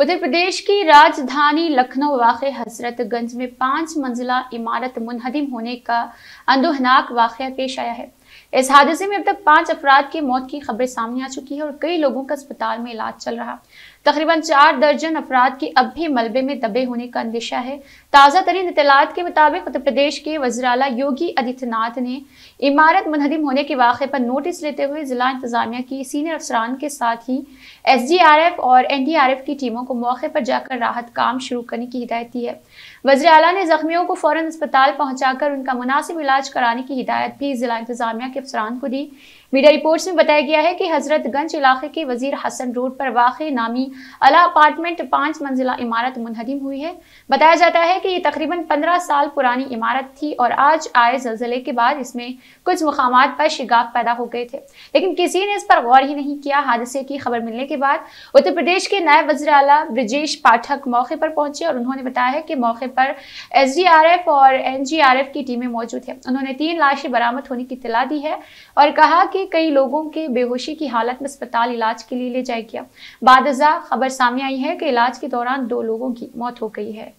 उत्तर प्रदेश की राजधानी लखनऊ वाक़ हजरतगंज में पांच मंजिला इमारत मुनहदिम होने का अंदोहनाक वाक़ पेश आया है इस हादसे में अब तक पांच अफराद की मौत की खबरें सामने आ चुकी है और कई लोगों का अस्पताल में इलाज चल रहा तकरीबन चार दर्जन अफराद की अब भी मलबे में दबे होने का अंदेशा है ताज़ा तरीन इतलात के मुताबिक उत्तर प्रदेश के वजरा योगी आदित्यनाथ ने इमारत मुनहदिम होने के वाक़े पर नोटिस लेते हुए ज़िला इंतजामिया की सीनियर अफसरान के साथ ही एस डी आर एफ और एन डी आर एफ की टीमों को मौके पर जाकर राहत काम शुरू करने की हिदायत दी है वजराला ने जख्मियों को फ़ौरन अस्पताल पहुँचा कर उनका मुनासिब इलाज कराने की हिदायत भी ज़िला इंतजाम जामिया के अफसरान को दी मीडिया रिपोर्ट्स में बताया गया है कि हजरतगंज इलाके के वजीर हसन रोड पर वाक़ नामी अला अपार्टमेंट पांच मंजिला इमारत मुनहदिम हुई है बताया जाता है कि ये तकरीबन पंद्रह साल पुरानी इमारत थी और आज आए जलजिले के बाद इसमें कुछ मकाम पर शिगाफ पैदा हो गए थे लेकिन किसी ने इस पर गौर ही नहीं किया हादसे की खबर मिलने के बाद उत्तर प्रदेश के नायब वजर अला ब्रजेश पाठक मौके पर पहुंचे और उन्होंने बताया है कि मौके पर एस और एन की टीमें मौजूद है उन्होंने तीन लाशें बरामद होने की इतला दी है और कहा कि कई लोगों के बेहोशी की हालत में अस्पताल इलाज के लिए ले जाया गया बाद खबर सामने आई है कि इलाज के दौरान दो लोगों की मौत हो गई है